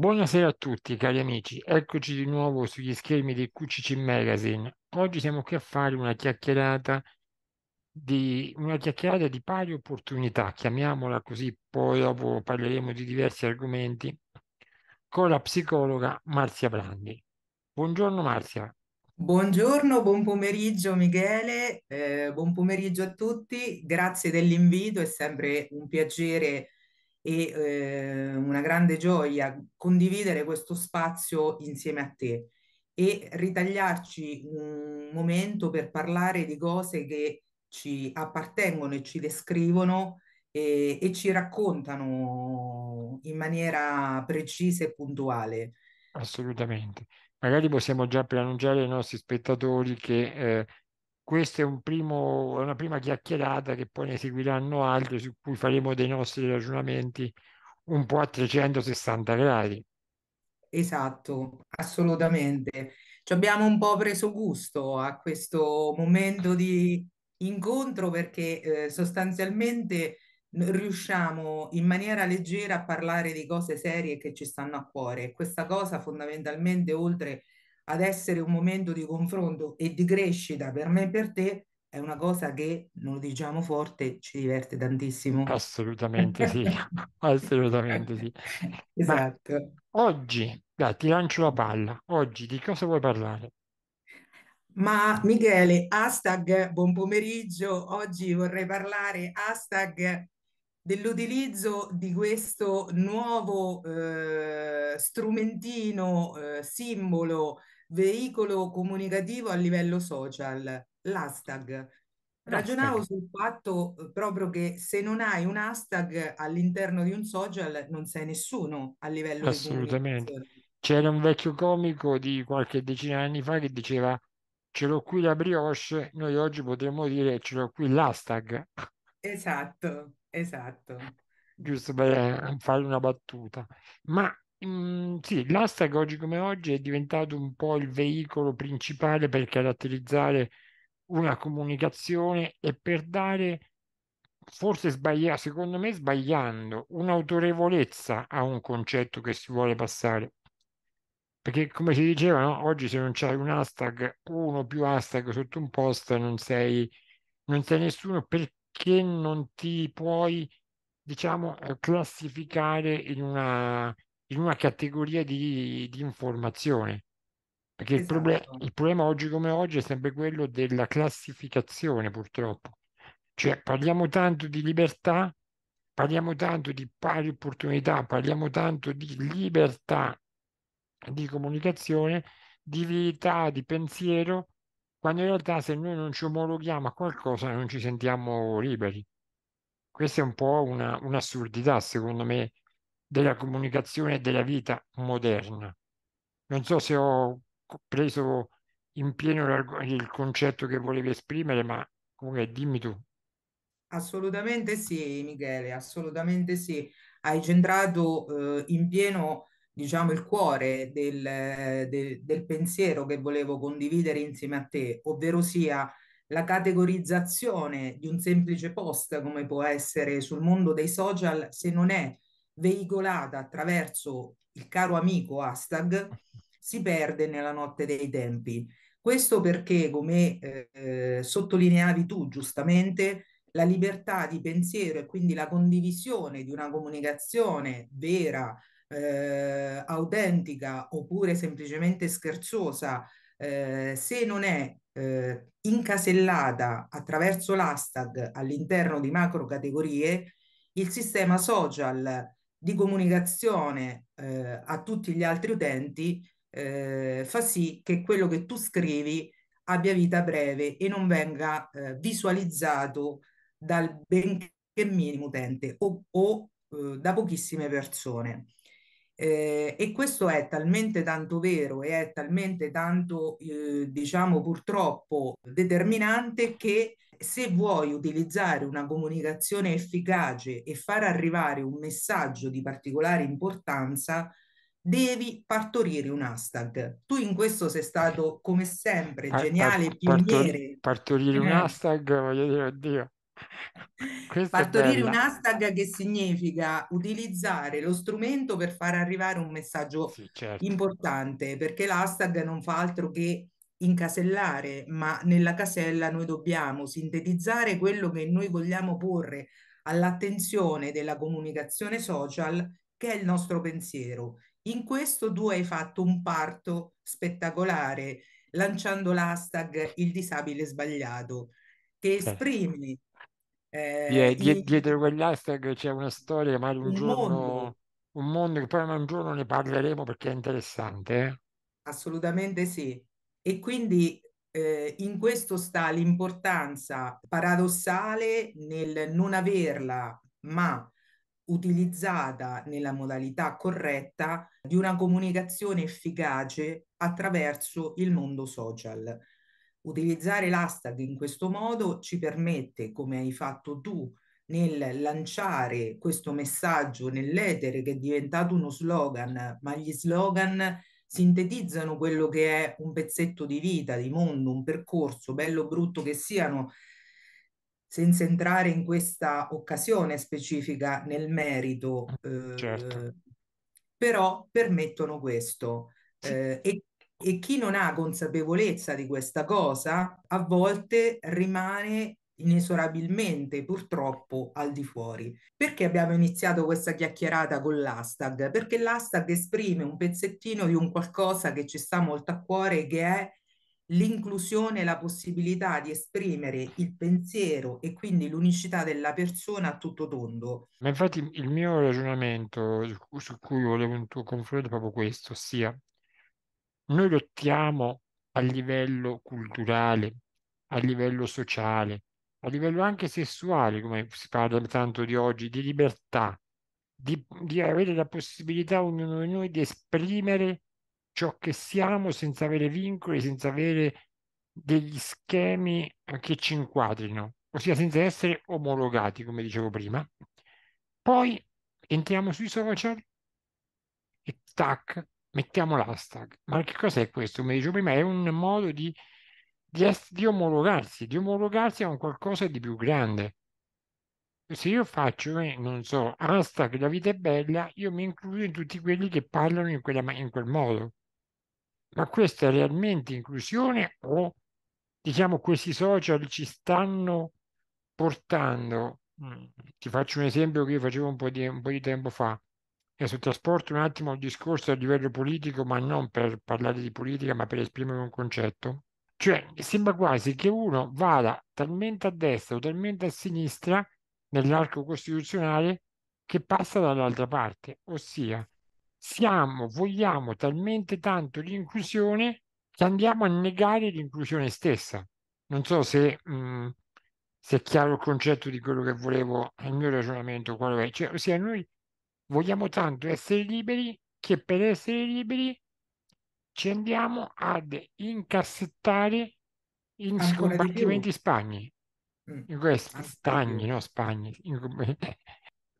Buonasera a tutti cari amici, eccoci di nuovo sugli schermi del QCC Magazine. Oggi siamo qui a fare una chiacchierata di, una chiacchierata di pari opportunità, chiamiamola così, poi dopo parleremo di diversi argomenti, con la psicologa Marzia Brandi. Buongiorno Marzia. Buongiorno, buon pomeriggio Michele, eh, buon pomeriggio a tutti, grazie dell'invito, è sempre un piacere e eh, una grande gioia condividere questo spazio insieme a te e ritagliarci un momento per parlare di cose che ci appartengono e ci descrivono e, e ci raccontano in maniera precisa e puntuale. Assolutamente. Magari possiamo già preannunciare ai nostri spettatori che eh, questa è un primo, una prima chiacchierata che poi ne seguiranno altre su cui faremo dei nostri ragionamenti un po' a 360 gradi. Esatto, assolutamente. Ci abbiamo un po' preso gusto a questo momento di incontro perché eh, sostanzialmente riusciamo in maniera leggera a parlare di cose serie che ci stanno a cuore. Questa cosa fondamentalmente oltre a ad essere un momento di confronto e di crescita per me e per te è una cosa che, non lo diciamo forte, ci diverte tantissimo. Assolutamente sì, assolutamente sì. Esatto. Ma oggi, dai, ti lancio la palla, oggi di cosa vuoi parlare? Ma Michele, hashtag buon pomeriggio, oggi vorrei parlare hashtag dell'utilizzo di questo nuovo eh, strumentino, eh, simbolo veicolo comunicativo a livello social, l'hashtag. Ragionavo sul fatto eh, proprio che se non hai un hashtag all'interno di un social non sei nessuno a livello di Assolutamente. C'era un vecchio comico di qualche decina di anni fa che diceva ce l'ho qui la brioche, noi oggi potremmo dire ce l'ho qui l'hashtag. Esatto, esatto. Giusto per eh, fare una battuta. Ma Mm, sì, l'hashtag oggi come oggi è diventato un po' il veicolo principale per caratterizzare una comunicazione e per dare, forse sbagliato, secondo me sbagliando, un'autorevolezza a un concetto che si vuole passare. Perché come si diceva, no? oggi se non c'è un hashtag, uno più hashtag sotto un post, non sei, non sei nessuno perché non ti puoi, diciamo, classificare in una in una categoria di, di informazione. Perché esatto. il, problem- il problema oggi come oggi è sempre quello della classificazione, purtroppo. Cioè parliamo tanto di libertà, parliamo tanto di pari opportunità, parliamo tanto di libertà di comunicazione, di vita, di pensiero, quando in realtà se noi non ci omologhiamo a qualcosa non ci sentiamo liberi. Questa è un po' una, un'assurdità, secondo me, della comunicazione e della vita moderna. Non so se ho preso in pieno il concetto che volevi esprimere, ma comunque dimmi tu. Assolutamente sì, Michele, assolutamente sì. Hai centrato eh, in pieno, diciamo, il cuore del, del, del pensiero che volevo condividere insieme a te, ovvero sia la categorizzazione di un semplice post come può essere sul mondo dei social se non è veicolata attraverso il caro amico hashtag, si perde nella notte dei tempi. Questo perché, come eh, sottolineavi tu giustamente, la libertà di pensiero e quindi la condivisione di una comunicazione vera, eh, autentica oppure semplicemente scherzosa, eh, se non è eh, incasellata attraverso l'hashtag all'interno di macro categorie, il sistema social di comunicazione eh, a tutti gli altri utenti eh, fa sì che quello che tu scrivi abbia vita breve e non venga eh, visualizzato dal benché minimo utente o, o eh, da pochissime persone. Eh, e questo è talmente tanto vero e è talmente tanto, eh, diciamo, purtroppo determinante che se vuoi utilizzare una comunicazione efficace e far arrivare un messaggio di particolare importanza, devi partorire un hashtag. Tu in questo sei stato, come sempre, geniale, pioniere. Partorire un eh. hashtag, voglio dire, oddio. Questa partorire un hashtag che significa utilizzare lo strumento per far arrivare un messaggio sì, certo. importante, perché l'hashtag non fa altro che incasellare, ma nella casella noi dobbiamo sintetizzare quello che noi vogliamo porre all'attenzione della comunicazione social, che è il nostro pensiero. In questo tu hai fatto un parto spettacolare, lanciando l'hashtag Il disabile sbagliato, che certo. esprime... Eh, yeah, il... dietro quell'hashtag c'è una storia, ma un giorno... Mondo. Un mondo che poi un giorno ne parleremo perché è interessante. Eh? Assolutamente sì. E quindi eh, in questo sta l'importanza paradossale nel non averla, ma utilizzata nella modalità corretta di una comunicazione efficace attraverso il mondo social. Utilizzare l'hashtag in questo modo ci permette, come hai fatto tu, nel lanciare questo messaggio nell'etere che è diventato uno slogan, ma gli slogan sintetizzano quello che è un pezzetto di vita, di mondo, un percorso, bello o brutto che siano, senza entrare in questa occasione specifica nel merito, certo. eh, certo. però permettono questo. Eh, e, e chi non ha consapevolezza di questa cosa a volte rimane inesorabilmente purtroppo al di fuori. Perché abbiamo iniziato questa chiacchierata con l'hashtag? Perché l'hashtag esprime un pezzettino di un qualcosa che ci sta molto a cuore che è l'inclusione, la possibilità di esprimere il pensiero e quindi l'unicità della persona a tutto tondo. Ma infatti il mio ragionamento su cui volevo un tuo confronto è proprio questo, ossia noi lottiamo a livello culturale, a livello sociale, a livello anche sessuale, come si parla tanto di oggi, di libertà, di, di avere la possibilità ognuno di noi di esprimere ciò che siamo senza avere vincoli, senza avere degli schemi eh, che ci inquadrino, ossia senza essere omologati, come dicevo prima. Poi entriamo sui social e tac, mettiamo l'hashtag. Ma che cos'è questo? Come dicevo prima, è un modo di di, di omologarsi, di omologarsi a un qualcosa di più grande. Se io faccio, eh, non so, hashtag la vita è bella, io mi includo in tutti quelli che parlano in, quella, in quel modo. Ma questa è realmente inclusione o, diciamo, questi social ci stanno portando? Mm, ti faccio un esempio che io facevo un po' di, un po di tempo fa adesso trasporto un attimo il discorso a livello politico, ma non per parlare di politica, ma per esprimere un concetto. Cioè, sembra quasi che uno vada talmente a destra o talmente a sinistra nell'arco costituzionale che passa dall'altra parte, ossia siamo, vogliamo talmente tanto l'inclusione che andiamo a negare l'inclusione stessa. Non so se, mh, mm, se è chiaro il concetto di quello che volevo, il mio ragionamento qual è. Cioè, ossia, noi vogliamo tanto essere liberi che per essere liberi ci andiamo ad incassettare in Ancora combattimenti spagni. Mm. In questi stagni, no, spagni. In...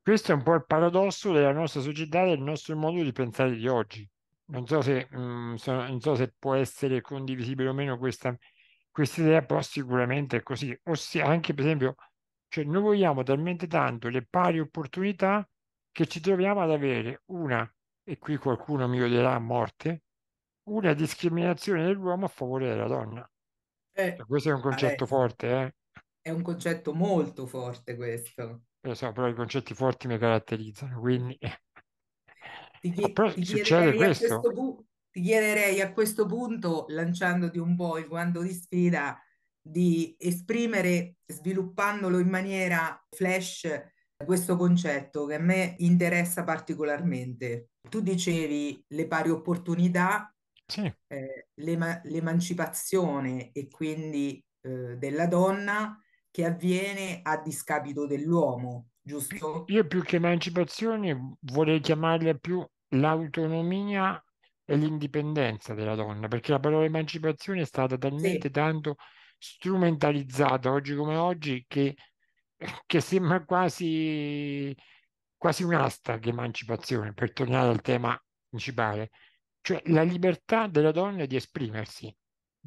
Questo è un po' il paradosso della nostra società, del nostro modo di pensare di oggi. Non so se, mh, mm, so, non so se può essere condivisibile o meno questa, questa idea, però sicuramente è così. Ossia, anche per esempio, cioè noi vogliamo talmente tanto le pari opportunità che ci troviamo ad avere una, e qui qualcuno mi odierà a morte, una discriminazione dell'uomo a favore della donna. Eh, cioè, questo è un concetto vabbè, forte, eh? È un concetto molto forte questo. Eh, so, però i concetti forti mi caratterizzano, quindi... Ti, chi- eh, però ti succede questo. A questo pu- ti chiederei a questo punto, lanciandoti un po' il guanto di sfida, di esprimere, sviluppandolo in maniera flash, questo concetto che a me interessa particolarmente. Tu dicevi le pari opportunità sì. eh, l'ema- l'emancipazione e quindi eh, della donna che avviene a discapito dell'uomo, giusto? Io più che emancipazione vorrei chiamarla più l'autonomia e l'indipendenza della donna, perché la parola emancipazione è stata talmente sì. tanto strumentalizzata oggi come oggi che, che sembra quasi, quasi un'asta che emancipazione, per tornare al tema principale cioè la libertà della donna di esprimersi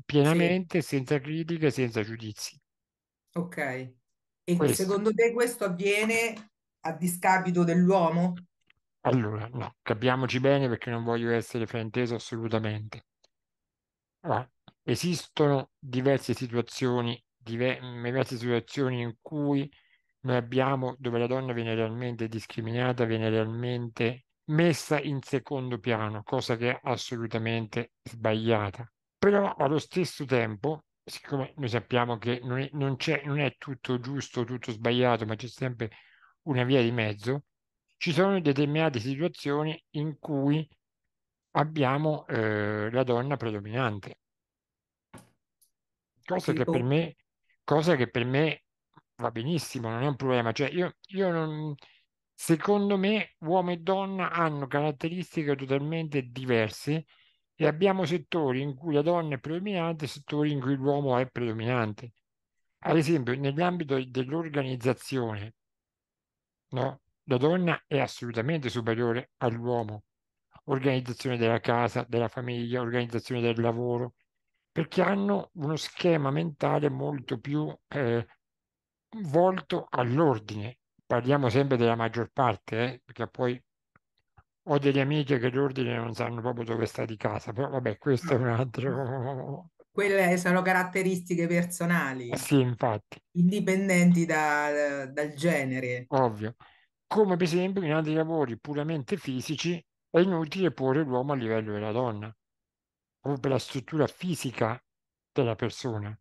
pienamente, sì. senza critiche, senza giudizi. Ok, e questo. secondo te questo avviene a discapito dell'uomo? Allora, no, capiamoci bene perché non voglio essere frainteso assolutamente. Allora, esistono diverse situazioni, diverse situazioni in cui noi abbiamo, dove la donna viene realmente discriminata, viene realmente messa in secondo piano, cosa che è assolutamente sbagliata. Però allo stesso tempo, siccome noi sappiamo che non è, non non è tutto giusto, tutto sbagliato, ma c'è sempre una via di mezzo, ci sono determinate situazioni in cui abbiamo eh, la donna predominante. Cosa che, per oh. me, cosa che per me va benissimo, non è un problema. Cioè io, io non, Secondo me uomo e donna hanno caratteristiche totalmente diverse e abbiamo settori in cui la donna è predominante e settori in cui l'uomo è predominante. Ad esempio, nell'ambito dell'organizzazione, no? la donna è assolutamente superiore all'uomo. Organizzazione della casa, della famiglia, organizzazione del lavoro, perché hanno uno schema mentale molto più eh, volto all'ordine, parliamo sempre della maggior parte, eh, perché poi ho degli amici che d'ordine non sanno proprio dove sta di casa, però vabbè, questo è un altro... Mm. Quelle sono caratteristiche personali. Eh sì, infatti. Indipendenti da, dal genere. Ovvio. Come per esempio in altri lavori puramente fisici è inutile porre l'uomo a livello della donna, proprio per la struttura fisica della persona.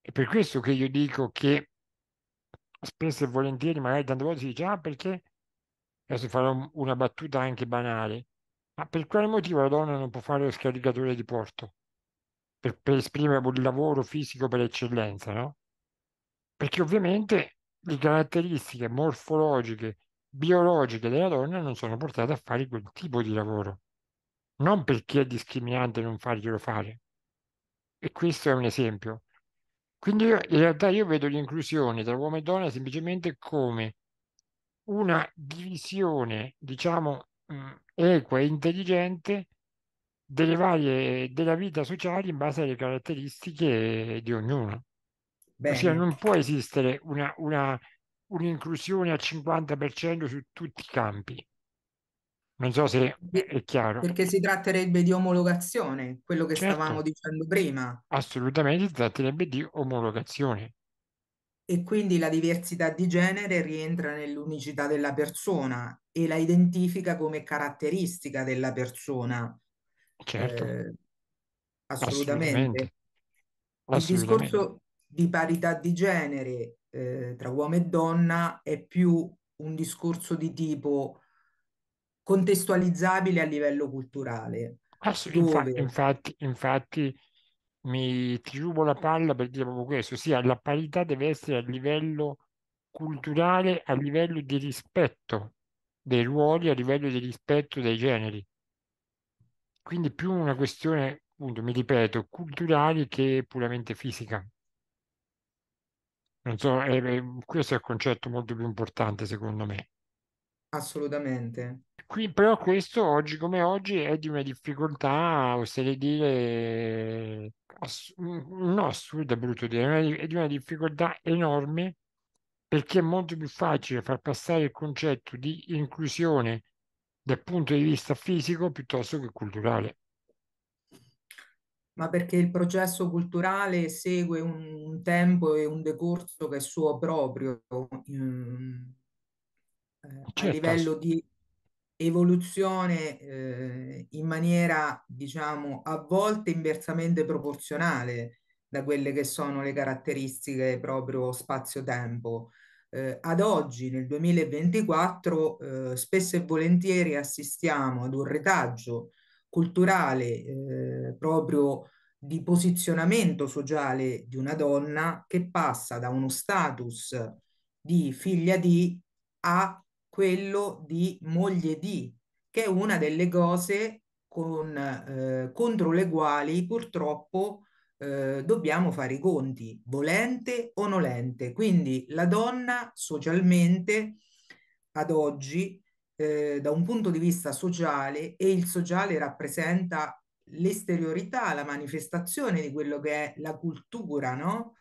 È per questo che io dico che spesso e volentieri magari tante volte si dice ah perché adesso farò una battuta anche banale ma per quale motivo la donna non può fare lo scaricatore di porto per, per esprimere un lavoro fisico per eccellenza no? perché ovviamente le caratteristiche morfologiche biologiche della donna non sono portate a fare quel tipo di lavoro non perché è discriminante non farglielo fare e questo è un esempio quindi io, in realtà io vedo l'inclusione tra uomo e donna semplicemente come una divisione, diciamo, mh, mm, equa e intelligente delle varie, della vita sociale in base alle caratteristiche di ognuno. Bene. Ossia non può esistere una, una, un'inclusione al 50% su tutti i campi. Non so se è chiaro. Perché si tratterebbe di omologazione, quello che certo. stavamo dicendo prima. Assolutamente, si tratterebbe di omologazione. E quindi la diversità di genere rientra nell'unicità della persona e la identifica come caratteristica della persona. Certo. Eh, assolutamente. assolutamente. Il discorso di parità di genere eh, tra uomo e donna è più un discorso di tipo contestualizzabile a livello culturale. Assolutamente, dove... infatti, infatti, mi ti rubo la palla per dire proprio questo, ossia la parità deve essere a livello culturale, a livello di rispetto dei ruoli, a livello di rispetto dei generi. Quindi più una questione, appunto, mi ripeto, culturale che puramente fisica. Non so, è, è, questo è il concetto molto più importante secondo me. Assolutamente. Qui però questo oggi come oggi è di una difficoltà, oserei dire, ass- no assurda, brutto dire, è di una difficoltà enorme perché è molto più facile far passare il concetto di inclusione dal punto di vista fisico piuttosto che culturale. Ma perché il processo culturale segue un tempo e un decorso che è suo proprio. Um, certo. a livello di evoluzione eh, in maniera, diciamo, a volte inversamente proporzionale da quelle che sono le caratteristiche proprio spazio-tempo. Eh, ad oggi, nel 2024, eh, spesso e volentieri assistiamo ad un retaggio culturale eh, proprio di posizionamento sociale di una donna che passa da uno status di figlia di a quello di moglie di, che è una delle cose con, eh, contro le quali purtroppo eh, dobbiamo fare i conti, volente o nolente. Quindi la donna socialmente ad oggi, eh, da un punto di vista sociale, e il sociale rappresenta l'esteriorità, la manifestazione di quello che è la cultura, no?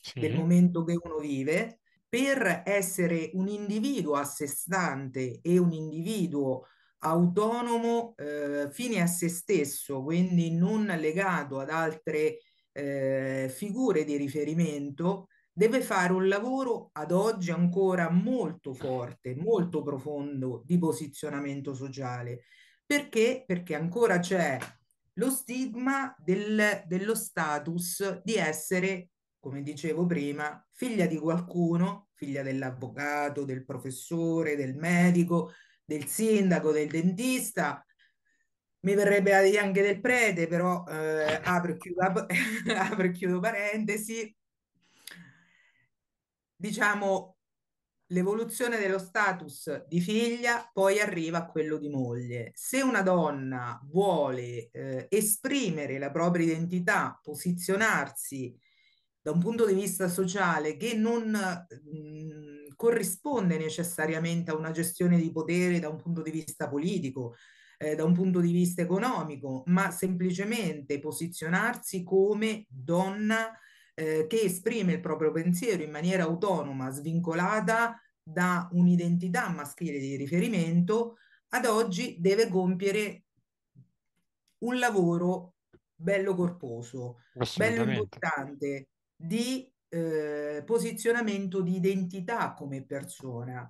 Sì. Del momento che uno vive, per essere un individuo a sé stante e un individuo autonomo eh, fine a se stesso, quindi non legato ad altre eh, figure di riferimento, deve fare un lavoro ad oggi ancora molto forte, molto profondo di posizionamento sociale. Perché? Perché ancora c'è lo stigma del, dello status di essere come dicevo prima, figlia di qualcuno, figlia dell'avvocato, del professore, del medico, del sindaco, del dentista, mi verrebbe a dire anche del prete, però eh, apro, e chiudo, apro e chiudo parentesi. Diciamo, l'evoluzione dello status di figlia poi arriva a quello di moglie. Se una donna vuole eh, esprimere la propria identità, posizionarsi da un punto di vista sociale che non mh, mhmm, corrisponde necessariamente a una gestione di potere da un punto di vista politico, eh, da un punto di vista economico, ma semplicemente posizionarsi come donna eh, che esprime il proprio pensiero in maniera autonoma, svincolata da un'identità maschile di riferimento, ad oggi deve compiere un lavoro bello corposo, bello importante, di eh, posizionamento di identità come persona.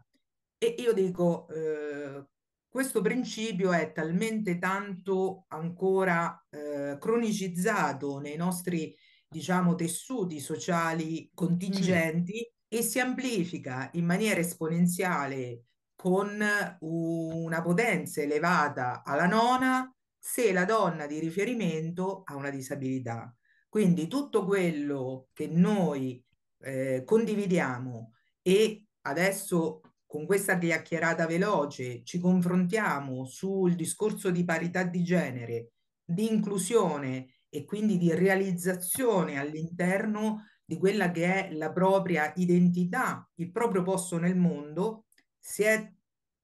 E io dico, eh, questo principio è talmente tanto ancora eh, cronicizzato nei nostri, diciamo, tessuti sociali contingenti sì. e si amplifica in maniera esponenziale con una potenza elevata alla nona se la donna di riferimento ha una disabilità. Quindi tutto quello che noi eh, condividiamo e adesso con questa chiacchierata veloce ci confrontiamo sul discorso di parità di genere, di inclusione e quindi di realizzazione all'interno di quella che è la propria identità, il proprio posto nel mondo, si è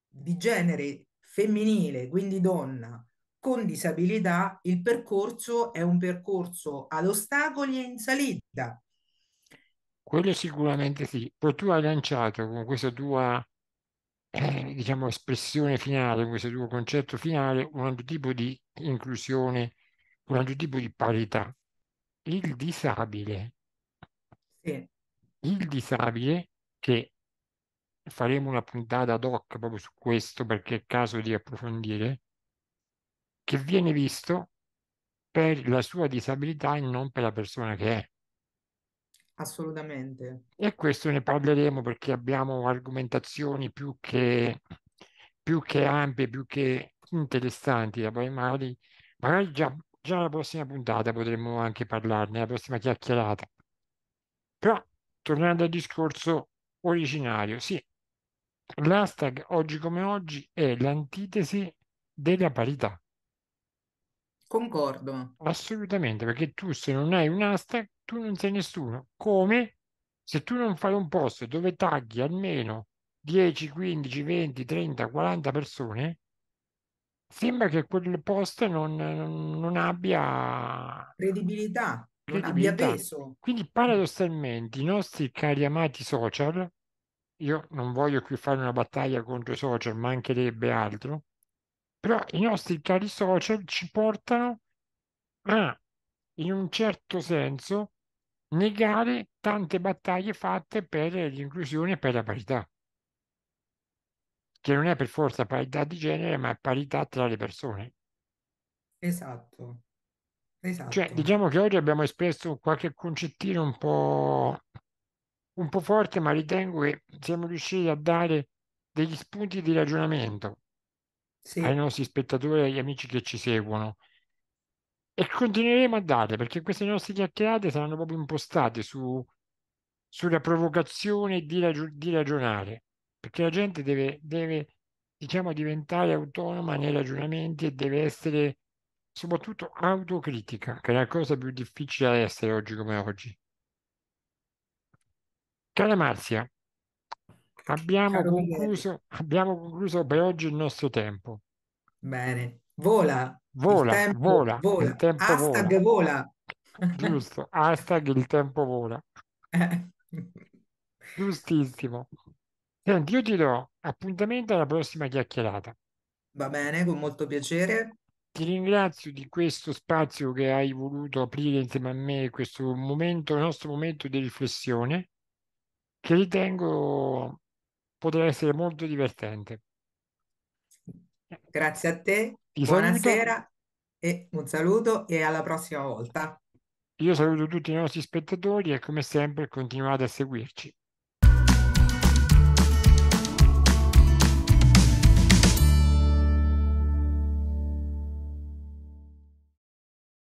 di genere femminile, quindi donna, con disabilità il percorso è un percorso ad ostacoli e in salita. Quello sicuramente sì. Poi tu hai lanciato con questa tua eh, diciamo, espressione finale, questo tuo concetto finale, un altro tipo di inclusione, un altro tipo di parità. Il disabile. Sì. Il disabile che faremo una puntata ad hoc proprio su questo perché è caso di approfondire, che viene visto per la sua disabilità e non per la persona che è. Assolutamente. E questo ne parleremo perché abbiamo argomentazioni più che, più che ampie, più che interessanti da magari, magari già, già la prossima puntata potremmo anche parlarne, la prossima chiacchierata. Però, tornando al discorso originario, sì, l'hashtag oggi come oggi è l'antitesi della parità. Concordo. Assolutamente, perché tu se non hai un'asta, tu non sei nessuno. Come se tu non fai un post dove tagli almeno 10, 15, 20, 30, 40 persone, sembra che quel post non, non, abbia credibilità, credibilità, non abbia peso. Quindi paradossalmente i nostri cari amati social, io non voglio qui fare una battaglia contro i social, mancherebbe altro, però i nostri cari social ci portano a, in un certo senso, negare tante battaglie fatte per l'inclusione e per la parità, che non è per forza parità di genere, ma parità tra le persone. Esatto. Cioè, esatto. Cioè, diciamo che oggi abbiamo espresso qualche concettino un po', un po' forte, ma ritengo che siamo riusciti a dare degli spunti di ragionamento sì. ai nostri spettatori e agli amici che ci seguono. E continueremo a dare, perché queste nostre chiacchierate saranno proprio impostate su, sulla provocazione di, raggi- di, ragionare, perché la gente deve, deve diciamo, diventare autonoma nei ragionamenti e deve essere soprattutto autocritica, che è la cosa più difficile da essere oggi come oggi. Cara Marzia, Abbiamo concluso, abbiamo concluso, per oggi il nostro tempo. Bene, vola. Vola, tempo, vola. vola. Il tempo hashtag vola. vola. Giusto, hashtag il tempo vola. Giustissimo. Senti, io ti do appuntamento alla prossima chiacchierata. Va bene, con molto piacere. Ti ringrazio di questo spazio che hai voluto aprire insieme a me, questo momento, il nostro momento di riflessione, che ritengo potrà essere molto divertente. Grazie a te, Ti buonasera saluto. e un saluto e alla prossima volta. Io saluto tutti i nostri spettatori e come sempre continuate a seguirci.